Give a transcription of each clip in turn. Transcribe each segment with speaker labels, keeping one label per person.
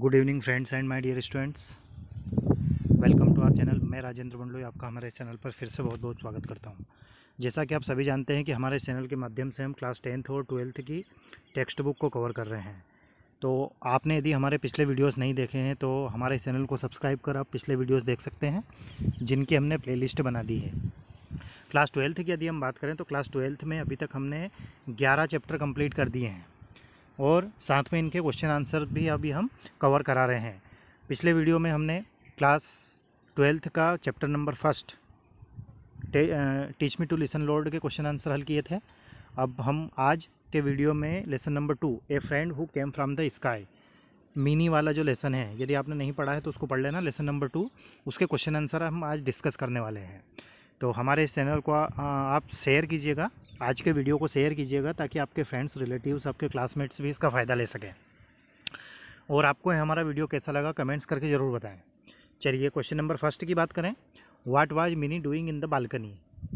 Speaker 1: good evening friends and my dear students welcome to our channel मैं राजेंद्र बंडलोई आपका हमारे channel पर फिर से बहुत बहुत स्वागत करता हूं जैसा कि आप सभी जानते हैं कि हमारे चैनल के माध्यम से हम क्लास टेंथ और ट्वेल्थ की टेक्स्ट बुक को कवर कर रहे हैं तो आपने यदि हमारे पिछले वीडियोज़ नहीं देखे हैं तो हमारे चैनल को सब्सक्राइब कर आप पिछले वीडियोज़ देख सकते हैं जिनकी हमने प्ले बना दी है क्लास ट्वेल्थ की यदि हम बात करें तो क्लास ट्वेल्थ में अभी तक हमने ग्यारह चैप्टर कम्प्लीट कर दिए हैं और साथ में इनके क्वेश्चन आंसर भी अभी हम कवर करा रहे हैं पिछले वीडियो में हमने क्लास ट्वेल्थ का chapter number first teach me to listen lord के क्वेश्चन आंसर हल किए थे अब हम आज के वीडियो में lesson number two a friend who came from the sky Mini वाला जो लेसन है यदि आपने नहीं पढ़ा है तो उसको पढ़ लेना लेसन नंबर टू उसके क्वेश्चन आंसर हम आज डिस्कस करने वाले हैं तो हमारे इस चैनल को आप शेयर कीजिएगा आज के वीडियो को शेयर कीजिएगा ताकि आपके फ्रेंड्स रिलेटिव्स आपके क्लासमेट्स भी इसका फ़ायदा ले सकें और आपको हमारा वीडियो कैसा लगा कमेंट्स करके ज़रूर बताएं चलिए क्वेश्चन नंबर फर्स्ट की बात करें what was Mini doing in the balcony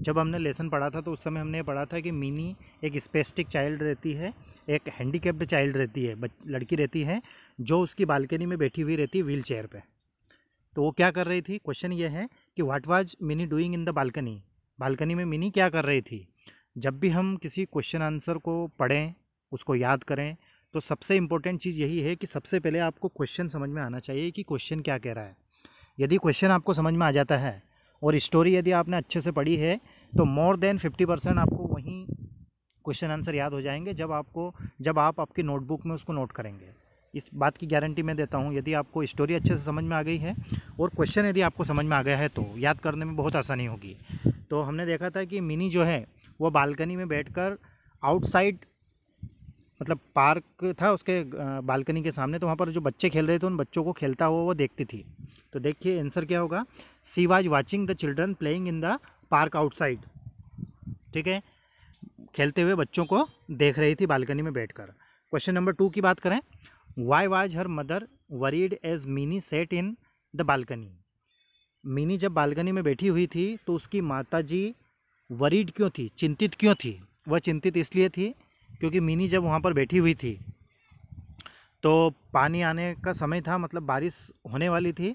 Speaker 1: जब हमने लेसन पढ़ा था तो उस समय हमने पढ़ा था कि मिनी एक स्पेस्टिक चाइल्ड रहती है एक हैंडीकेप्ड चाइल्ड रहती है लड़की रहती है जो उसकी बालकनी में बैठी हुई रहती है व्हील चेयर पर तो वो क्या कर रही थी क्वेश्चन ये है कि what was Mini doing in the balcony balcony में मिनी क्या कर रही थी जब भी हम किसी क्वेश्चन आंसर को पढ़ें उसको याद करें तो सबसे इम्पोर्टेंट चीज़ यही है कि सबसे पहले आपको क्वेश्चन समझ में आना चाहिए कि क्वेश्चन क्या कह रहा है यदि क्वेश्चन आपको समझ में आ जाता है और स्टोरी यदि आपने अच्छे से पढ़ी है तो मोर देन फिफ्टी परसेंट आपको वहीं क्वेश्चन आंसर याद हो जाएंगे जब आपको जब आप आपकी नोटबुक में उसको नोट करेंगे इस बात की गारंटी मैं देता हूँ यदि आपको स्टोरी अच्छे से समझ में आ गई है और क्वेश्चन यदि आपको समझ में आ गया है तो याद करने में बहुत आसानी होगी तो हमने देखा था कि मिनी जो है वो बालकनी में बैठकर आउटसाइड मतलब पार्क था उसके बालकनी के सामने तो वहाँ पर जो बच्चे खेल रहे थे उन बच्चों को खेलता हुआ वो देखती थी तो देखिए आंसर क्या होगा she was watching the children playing in the park outside ठीक है खेलते हुए बच्चों को देख रही थी बालकनी में बैठकर क्वेश्चन नंबर टू की बात करें why was her mother worried as Mini sat in the balcony Mini जब बालकनी में बैठी हुई थी तो उसकी माता जी वरीड क्यों थी चिंतित क्यों थी वह चिंतित इसलिए थी क्योंकि मिनी जब वहाँ पर बैठी हुई थी तो पानी आने का समय था मतलब बारिश होने वाली थी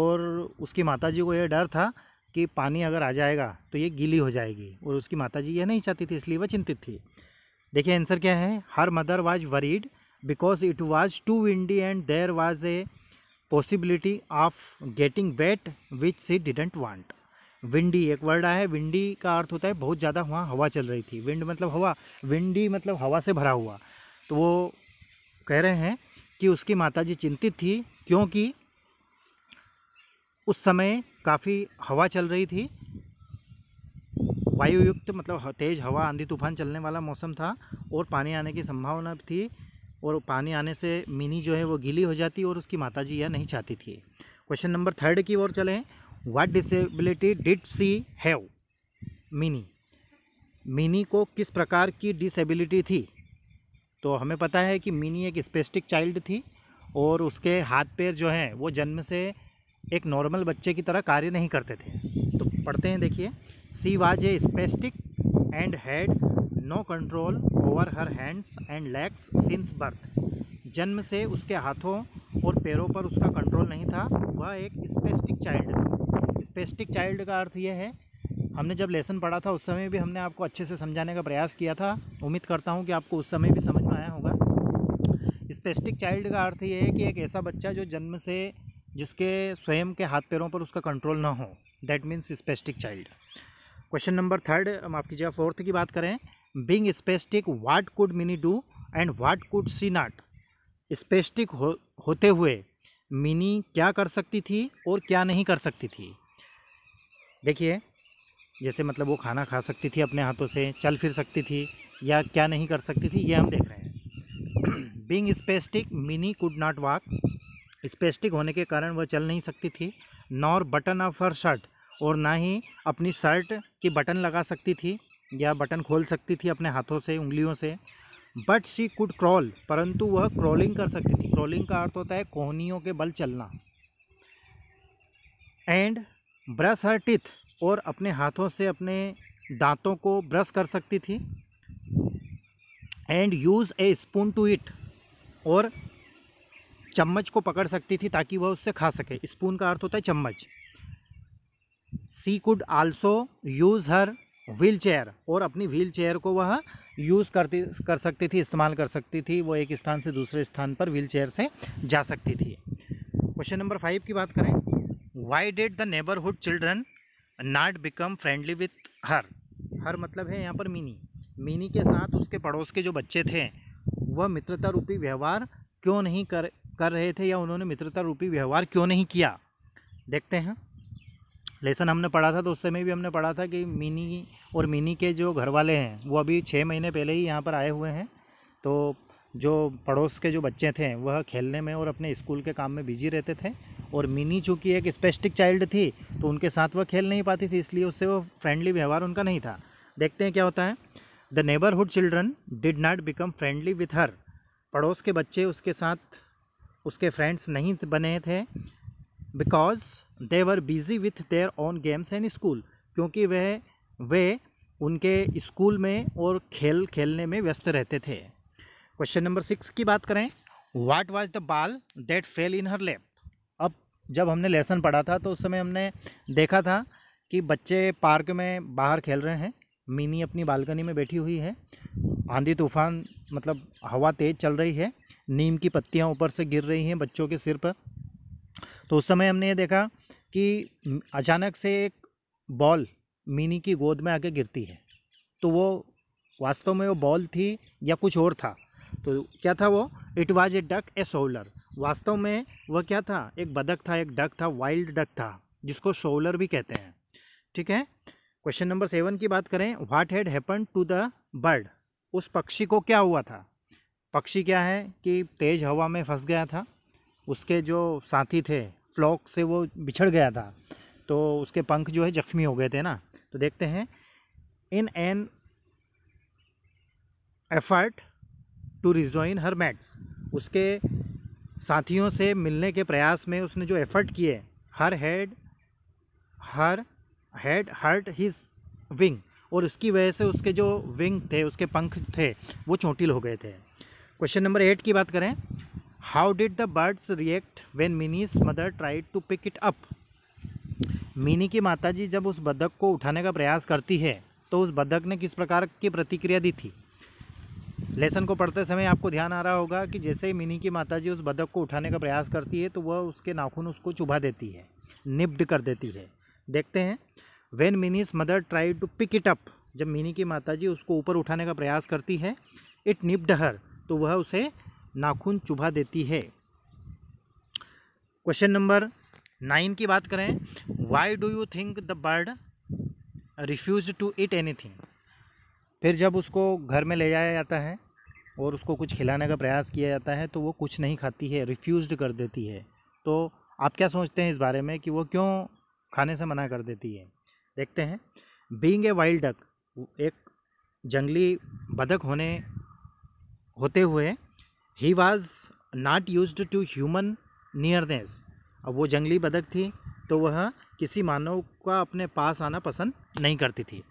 Speaker 1: और उसकी माता जी को यह डर था कि पानी अगर आ जाएगा तो ये गीली हो जाएगी और उसकी माता जी यह नहीं चाहती थी इसलिए वह चिंतित थी देखिए आंसर क्या है her mother was worried because it was too windy and there was a possibility of getting wet which she didn't want windy एक वर्ड आया है विंडी का अर्थ होता है बहुत ज़्यादा वहाँ हवा चल रही थी विंड मतलब हवा विंडी मतलब हवा से भरा हुआ तो वो कह रहे हैं कि उसकी माताजी चिंतित थी क्योंकि उस समय काफ़ी हवा चल रही थी वायुयुक्त मतलब तेज़ हवा आंधी तूफान चलने वाला मौसम था और पानी आने की संभावना थी और पानी आने से मिनी जो है वो गीली हो जाती और उसकी माता जी यह नहीं चाहती थी क्वेश्चन नंबर थर्ड की ओर चले what disability did she have Mini Mini को किस प्रकार की डिसेबिलिटी थी तो हमें पता है कि मिनी एक स्पेस्टिक चाइल्ड थी और उसके हाथ पैर जो हैं वो जन्म से एक नॉर्मल बच्चे की तरह कार्य नहीं करते थे तो पढ़ते हैं देखिए she was a spastic and had no control over her hands and legs since birth जन्म से उसके हाथों और पैरों पर उसका कंट्रोल नहीं था वह एक स्पेस्टिक चाइल्ड था स्पेस्टिक चाइल्ड का अर्थ यह है हमने जब लेसन पढ़ा था उस समय भी हमने आपको अच्छे से समझाने का प्रयास किया था उम्मीद करता हूँ कि आपको उस समय भी समझ में आया होगा स्पेस्टिक चाइल्ड का अर्थ यह है कि एक ऐसा बच्चा जो जन्म से जिसके स्वयं के हाथ पैरों पर उसका कंट्रोल ना हो that means spastic child question number third माफ़ कीजिएगा फोर्थ की बात करें being spastic what could Mini do and what could she not spastic हो होते हुए मिनी क्या कर सकती थी और क्या नहीं कर सकती थी देखिए जैसे मतलब वो खाना खा सकती थी अपने हाथों से चल फिर सकती थी या क्या नहीं कर सकती थी ये हम देख रहे हैं being spastic Mini could not walk spastic होने के कारण वह चल नहीं सकती थी nor button of her shirt और ना ही अपनी शर्ट की बटन लगा सकती थी या बटन खोल सकती थी अपने हाथों से उंगलियों से बट शी कुड क्रॉल परंतु वह क्रॉलिंग कर सकती थी क्रॉलिंग का अर्थ होता है कोहनियों के बल चलना एंड ब्रश हर टिथ और अपने हाथों से अपने दांतों को ब्रश कर सकती थी and use a spoon to eat और चम्मच को पकड़ सकती थी ताकि वह उससे खा सके स्पून का अर्थ होता है चम्मच she could also use her wheelchair और अपनी व्हील चेयर को वह यूज़ करती कर सकती थी इस्तेमाल कर सकती थी वो एक स्थान से दूसरे स्थान पर व्हील चेयर से जा सकती थी क्वेश्चन नंबर फाइव की बात करें why did the neighbourhood children not become friendly with her her मतलब है यहाँ पर मिनी मिनी के साथ उसके पड़ोस के जो बच्चे थे वह मित्रता रूपी व्यवहार क्यों नहीं कर कर रहे थे या उन्होंने मित्रता रूपी व्यवहार क्यों नहीं किया देखते हैं लेसन हमने पढ़ा था तो उस समय भी हमने पढ़ा था कि मिनी और मिनी के जो घर वाले हैं वो अभी छः महीने पहले ही यहाँ पर आए हुए हैं तो जो पड़ोस के जो बच्चे थे वह खेलने में और अपने स्कूल के काम में बिजी रहते थे और मिनी चूँकि एक स्पेस्टिक चाइल्ड थी तो उनके साथ वह खेल नहीं पाती थी इसलिए उससे वो फ्रेंडली व्यवहार उनका नहीं था देखते हैं क्या होता है the neighbourhood children did not become friendly with her पड़ोस के बच्चे उसके साथ उसके फ्रेंड्स नहीं बने थे because they were busy with their own games and school क्योंकि वह वे उनके स्कूल में और खेल खेलने में व्यस्त रहते थे क्वेश्चन नंबर सिक्स की बात करें what was the ball that fell in her lap अब जब हमने लेसन पढ़ा था तो उस समय हमने देखा था कि बच्चे पार्क में बाहर खेल रहे हैं मिनी अपनी बालकनी में बैठी हुई है आंधी तूफान मतलब हवा तेज़ चल रही है नीम की पत्तियाँ ऊपर से गिर रही हैं बच्चों के सिर पर तो उस समय हमने ये देखा कि अचानक से एक बॉल मिनी की गोद में आके गिरती है तो वो वास्तव में वो बॉल थी या कुछ और था तो क्या था वो it was a duck a shoveler वास्तव में वह क्या था एक बदक था एक डक था वाइल्ड डक था जिसको सोलर भी कहते हैं ठीक है क्वेश्चन नंबर सेवन की बात करें what had happen to the bird उस पक्षी को क्या हुआ था पक्षी क्या है कि तेज़ हवा में फंस गया था उसके जो साथी थे फ्लॉक से वो बिछड़ गया था तो उसके पंख जो है जख्मी हो गए थे ना तो देखते हैं in an effort to rejoin her mates उसके साथियों से मिलने के प्रयास में उसने जो एफर्ट किए her head her head hurt his wing और उसकी वजह से उसके जो विंग थे उसके पंख थे वो चोटिल हो गए थे क्वेश्चन नंबर एट की बात करें how did the birds react when Mini's mother tried to pick it up Mini की माताजी जब उस बदक को उठाने का प्रयास करती है तो उस बदक ने किस प्रकार की प्रतिक्रिया दी थी लेसन को पढ़ते समय आपको ध्यान आ रहा होगा कि जैसे ही मिनी की माताजी उस बदक को उठाने का प्रयास करती है तो वह उसके नाखून उसको चुभा देती है निब्ड कर देती है देखते हैं when Mini's mother try to pick it up जब मिनी की माताजी उसको ऊपर उठाने का प्रयास करती है इट निब्ड हर तो वह उसे नाखून चुभा देती है क्वेश्चन नंबर नाइन की बात करें why do you think the bird refuse to eat anything फिर जब उसको घर में ले जाया जाता है और उसको कुछ खिलाने का प्रयास किया जाता है तो वो कुछ नहीं खाती है रिफ्यूज़ कर देती है तो आप क्या सोचते हैं इस बारे में कि वो क्यों खाने से मना कर देती है देखते हैं बींग ए वाइल्ड डक एक जंगली बदक होने होते हुए ही was not use to human nearness अब वो जंगली बदक थी तो वह किसी मानव का अपने पास आना पसंद नहीं करती थी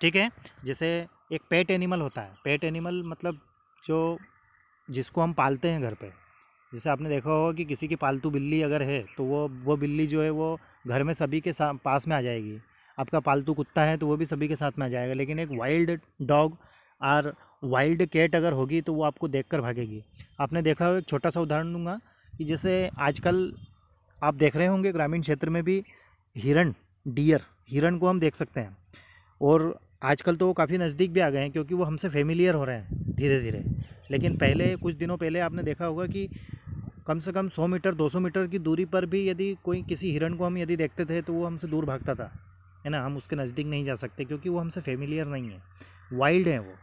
Speaker 1: ठीक है जैसे एक पेट एनिमल होता है पेट एनिमल मतलब जो जिसको हम पालते हैं घर पे जैसे आपने देखा होगा कि किसी की पालतू बिल्ली अगर है तो वो वो बिल्ली जो है वो घर में सभी के पास में आ जाएगी आपका पालतू कुत्ता है तो वो भी सभी के साथ में आ जाएगा लेकिन एक wild dog or wild cat अगर होगी तो वो आपको देखकर भागेगी आपने देखा हो एक छोटा सा उदाहरण दूंगा कि जैसे आजकल आप देख रहे होंगे ग्रामीण क्षेत्र में भी हिरण डियर हिरण को हम देख सकते हैं और आजकल तो वो काफ़ी नज़दीक भी आ गए हैं क्योंकि वो हमसे फेमिलियर हो रहे हैं धीरे धीरे लेकिन पहले कुछ दिनों पहले आपने देखा होगा कि कम से कम 100 मीटर 200 मीटर की दूरी पर भी यदि कोई किसी हिरण को हम यदि देखते थे तो वो हमसे दूर भागता था है ना हम उसके नज़दीक नहीं जा सकते क्योंकि वो हमसे फेमिलियर नहीं है वाइल्ड हैं वो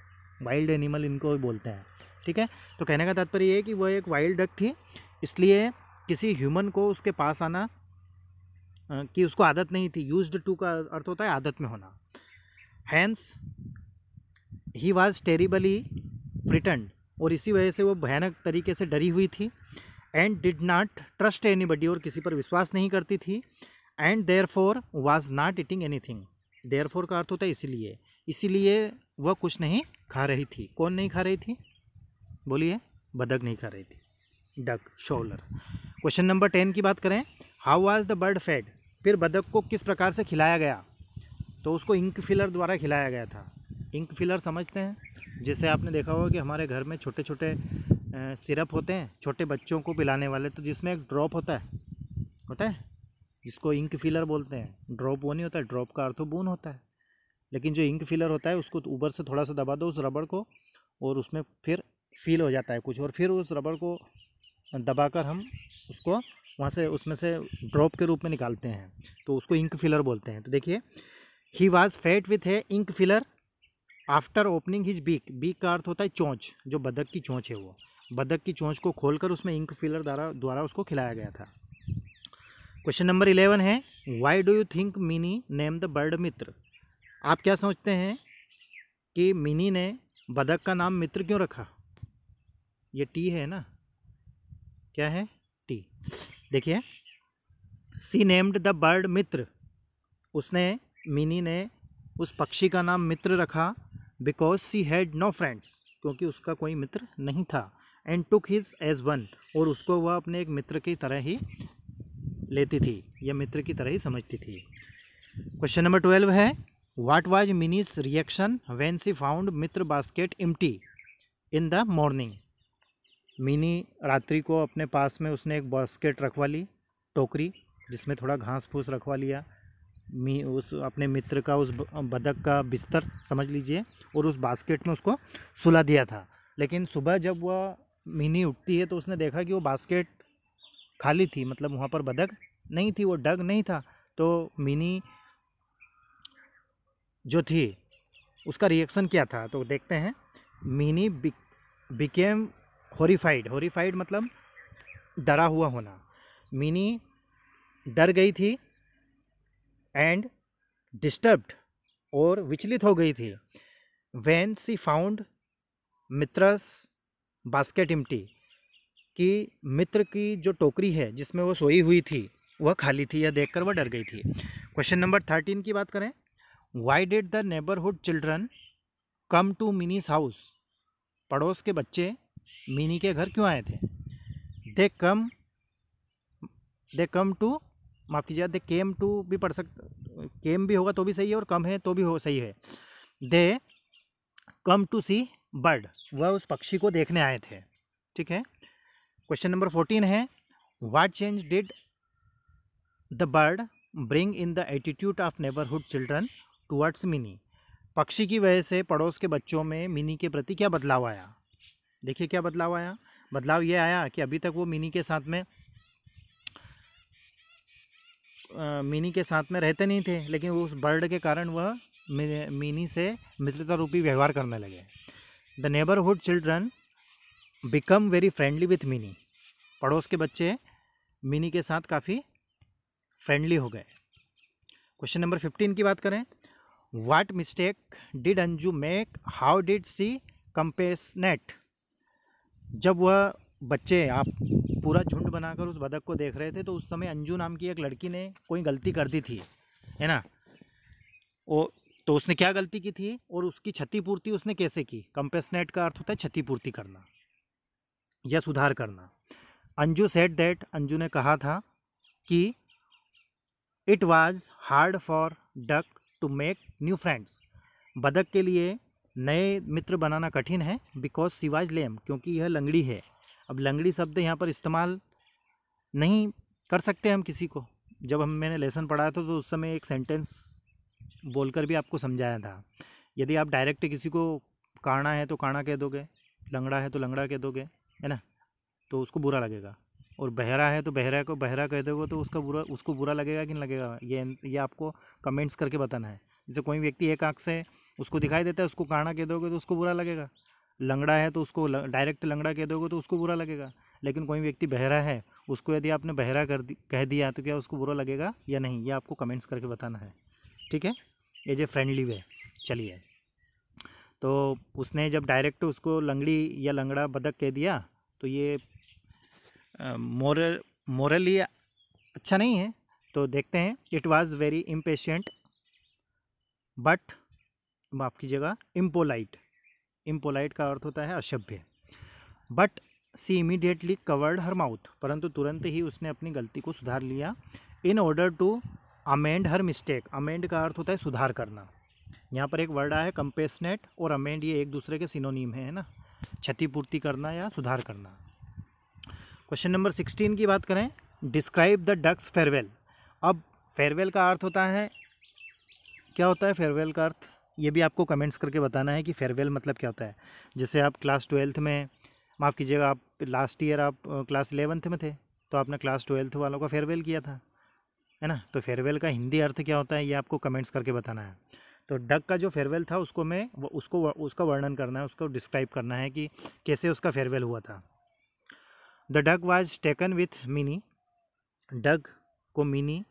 Speaker 1: वाइल्ड एनिमल इनको बोलते हैं ठीक है तो कहने का तात्पर्य ये है कि वह एक वाइल्ड डक थी इसलिए किसी ह्यूमन को उसके पास आना कि उसको आदत नहीं थी यूज टू का अर्थ होता है आदत में होना hence he was terribly frightened और इसी वजह से वो भयानक तरीके से डरी हुई थी and did not trust anybody और किसी पर विश्वास नहीं करती थी and therefore was not eating anything therefore का अर्थ होता है इसीलिए इसीलिए वह कुछ नहीं खा रही थी कौन नहीं खा रही थी बोलिए बदक नहीं खा रही थी duck shoveler question number ten की बात करें how was the bird fed फिर बदक को किस प्रकार से खिलाया गया तो उसको इंक फिलर द्वारा खिलाया गया था इंक फिलर समझते हैं जैसे आपने देखा होगा कि हमारे घर में छोटे छोटे सिरप होते हैं छोटे बच्चों को पिलाने वाले तो जिसमें एक ड्रॉप होता है होता है जिसको इंक फिलर बोलते हैं ड्रॉप वो नहीं होता ड्रॉप का अर्थ बून होता है लेकिन जो इंक फिलर होता है उसको तो ऊपर से थोड़ा सा दबा दो उस रबड़ को और उसमें फिर फील हो जाता है कुछ और फिर उस रबड़ को दबाकर हम उसको वहाँ से उसमें से ड्रॉप के रूप में निकालते हैं तो उसको इंक फिलर बोलते हैं तो देखिए ही वाज फेट विथ है ink filler after opening his beak beak का अर्थ होता है चोंच जो बदक की चोंच है वो बदक की चोंच को खोलकर उसमें इंक फिलर द्वारा द्वारा उसको खिलाया गया था क्वेश्चन नंबर इलेवन है why do you think Mini name the bird Mitra आप क्या सोचते हैं कि मिनी ने बदक का नाम मित्र क्यों रखा ये टी है ना क्या है टी देखिए she named the bird Mitra उसने मिनी ने उस पक्षी का नाम मित्र रखा because she had no friends क्योंकि उसका कोई मित्र नहीं था and took his as one और उसको वह अपने एक मित्र की तरह ही लेती थी या मित्र की तरह ही समझती थी क्वेश्चन नंबर ट्वेल्व है what was Mini's reaction when she found Mitra basket empty in the morning Mini रात्रि को अपने पास में उसने एक बास्केट रखवा ली टोकरी जिसमें थोड़ा घास फूस रखवा लिया मी उस अपने मित्र का उस बदक का बिस्तर समझ लीजिए और उस बास्केट में उसको सुला दिया था लेकिन सुबह जब वह मिनी उठती है तो उसने देखा कि वो बास्केट खाली थी मतलब वहाँ पर बदक नहीं थी वो डग नहीं था तो मिनी जो थी उसका रिएक्शन क्या था तो देखते हैं मिनी बिकेम हॉरीफाइड हॉरीफाइड मतलब डरा हुआ होना मिनी डर गई थी एंड डिस्टर्ब्ड और विचलित हो गई थी when she found Mitra's basket empty कि मित्र की जो टोकरी है जिसमें वो सोई हुई थी वह खाली थी या देखकर वह डर गई थी क्वेश्चन नंबर थर्टीन की बात करें why did the neighbourhood children come to Mini's house पड़ोस के बच्चे मिनी के घर क्यों आए थे दे कम दे कम टू माफ़ कीजिए दे केम टू भी पढ़ सकते केम भी होगा तो भी सही है और कम है तो भी हो सही है दे कम टू सी बर्ड वह उस पक्षी को देखने आए थे ठीक है क्वेश्चन नंबर फोर्टीन है what change did the bird bring in the attitude of neighbourhood children towards Mini पक्षी की वजह से पड़ोस के बच्चों में मिनी के प्रति क्या बदलाव आया देखिए क्या बदलाव आया बदलाव ये आया कि अभी तक वो मिनी के साथ में आ, मिनी के साथ में रहते नहीं थे लेकिन उस बर्ड के कारण वह मिनी से मित्रता रूपी व्यवहार करने लगे the neighbourhood children become very friendly with Mini पड़ोस के बच्चे मिनी के साथ काफ़ी फ्रेंडली हो गए क्वेश्चन नंबर फिफ्टीन की बात करें what mistake did Anju make how did she compassionate जब वह बच्चे आप पूरा झुंड बनाकर उस बदक को देख रहे थे तो उस समय अंजू नाम की एक लड़की ने कोई गलती कर दी थी है ना वो तो उसने क्या गलती की थी और उसकी क्षतिपूर्ति उसने कैसे की कंपेसनेट का अर्थ होता है क्षतिपूर्ति करना या सुधार करना अंजू सेट दैट अंजू ने कहा था कि it was hard for duck to make new friends बदक के लिए नए मित्र बनाना कठिन है बिकॉज सी वाज लेम क्योंकि यह लंगड़ी है अब लंगड़ी शब्द यहाँ पर इस्तेमाल नहीं कर सकते हम किसी को जब हम मैंने लेसन पढ़ाया था तो उस समय एक सेंटेंस बोलकर भी आपको समझाया था यदि आप डायरेक्ट किसी को काणा है तो काणा कह दोगे लंगड़ा है तो लंगड़ा कह दोगे है ना तो उसको बुरा लगेगा और बहरा है तो बहरा को बहरा कह दोगे तो उसका बुरा उसको बुरा लगेगा कि नहीं लगेगा ये ये आपको कमेंट्स करके बताना है जैसे कोई व्यक्ति एक आँख से उसको दिखाई देता है उसको काना कह दोगे तो उसको बुरा लगेगा लंगड़ा है तो उसको डायरेक्ट लंगड़ा कह दोगे तो उसको बुरा लगेगा लेकिन कोई व्यक्ति बहरा है उसको यदि आपने बहरा कर कह दिया तो क्या उसको बुरा लगेगा या नहीं ये आपको कमेंट्स करके बताना है ठीक है एज ए फ्रेंडली वे चलिए तो उसने जब डायरेक्ट उसको लंगड़ी या लंगड़ा बदक कह दिया तो ये मोरल मोरली अच्छा नहीं है तो देखते हैं it was very impatient but माफ़ कीजिएगा इम्पोलाइट इम्पोलाइट का अर्थ होता है अशभ्य but she immediately covered her mouth परंतु तुरंत ही उसने अपनी गलती को सुधार लिया in order to amend her mistake amend का अर्थ होता है सुधार करना यहाँ पर एक वर्ड आया है कंपेसनेट और अमेंड ये एक दूसरे के सिनोनीम है ना क्षतिपूर्ति करना या सुधार करना क्वेश्चन नंबर सिक्सटीन की बात करें डिस्क्राइब द डक्स फेयरवेल अब फेयरवेल का अर्थ होता है क्या होता है फेयरवेल का अर्थ ये भी आपको कमेंट्स करके बताना है कि फेयरवेल मतलब क्या होता है जैसे आप क्लास ट्वेल्थ में माफ़ कीजिएगा आप लास्ट ईयर आप क्लास इलेवंथ में थे तो आपने क्लास ट्वेल्थ वालों का फेयरवेल किया था है ना तो फेयरवेल का हिंदी अर्थ क्या होता है ये आपको कमेंट्स करके बताना है तो डक का जो फेयरवेल था उसको मैं उसको उसका वर्णन करना है उसको डिस्क्राइब करना है कि कैसे उसका फेयरवेल हुआ था the duck was taken with Mini duck को मिनी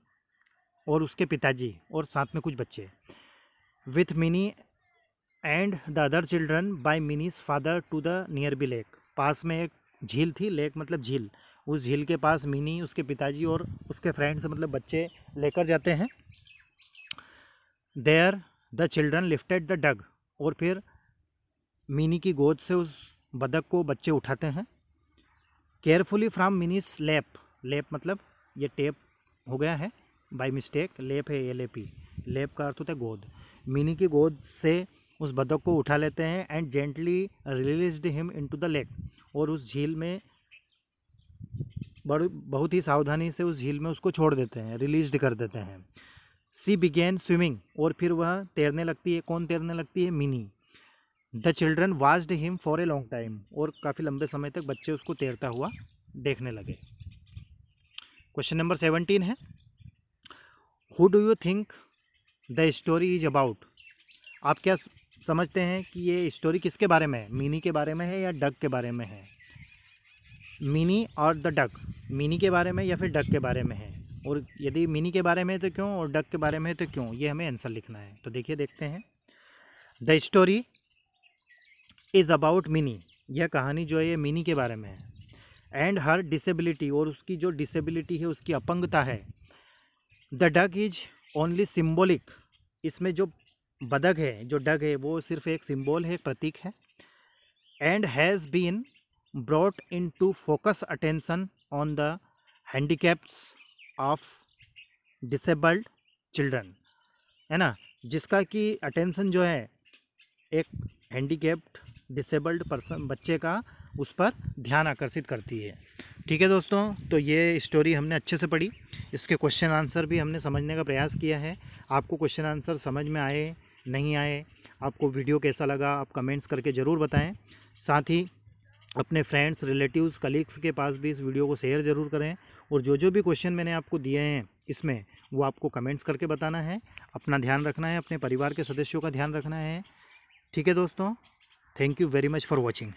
Speaker 1: और उसके पिताजी और साथ में कुछ बच्चे with Mini and the other children by Mini's father to the nearby lake पास में एक झील थी लेक मतलब झील उस झील के पास मिनी उसके पिताजी और उसके फ्रेंड्स मतलब बच्चे लेकर जाते हैं there the children lifted the duck और फिर मिनी की गोद से उस बदक को बच्चे उठाते हैं केयरफुली फ्राम मिनी स्लैप लेप मतलब ये टेप हो गया है बाई मिस्टेक लेप है एल ए पी लेप का अर्थ होता है गोद मिनी की गोद से उस बदक को उठा लेते हैं and gently release him into the lake और उस झील में बड़ी बहुत ही सावधानी से उस झील में उसको छोड़ देते हैं रिलीज कर देते हैं सी बिगेन स्विमिंग और फिर वह तैरने लगती है कौन तैरने लगती है Mini the children watched him for a long time और काफ़ी लंबे समय तक बच्चे उसको तैरता हुआ देखने लगे क्वेश्चन नंबर सेवनटीन है who do you think the story is about आप क्या समझते हैं कि ये स्टोरी किसके बारे में है मिनी के बारे में है या डग के बारे में है मिनी और द डग मिनी के बारे में या फिर डग के बारे में है और यदि मिनी के बारे में है तो क्यों और डक के बारे में है तो क्यों ये हमें आंसर लिखना है तो देखिए देखते हैं the story is about Mini यह कहानी जो है ये मिनी के बारे में है एंड हर डिसेबिलिटी और उसकी जो डिसेबिलिटी है उसकी अपंगता है the duck is only symbolic इसमें जो बदक है जो डग है वो सिर्फ एक सिम्बोल है प्रतीक है and has been brought into focus attention on the handicaps of disabled children है ना जिसका कि अटेंसन जो है एक हैंडीकेप्ड डिसेबल्ड पर्सन बच्चे का उस पर ध्यान आकर्षित करती है ठीक है दोस्तों तो ये स्टोरी हमने अच्छे से पढ़ी इसके क्वेश्चन आंसर भी हमने समझने का प्रयास किया है आपको क्वेश्चन आंसर समझ में आए नहीं आए आपको वीडियो कैसा लगा आप कमेंट्स करके ज़रूर बताएं साथ ही अपने फ्रेंड्स रिलेटिव्स कलीग्स के पास भी इस वीडियो को शेयर ज़रूर करें और जो जो भी क्वेश्चन मैंने आपको दिए हैं इसमें वो आपको कमेंट्स करके बताना है अपना ध्यान रखना है अपने परिवार के सदस्यों का ध्यान रखना है ठीक है दोस्तों thank you very much for watching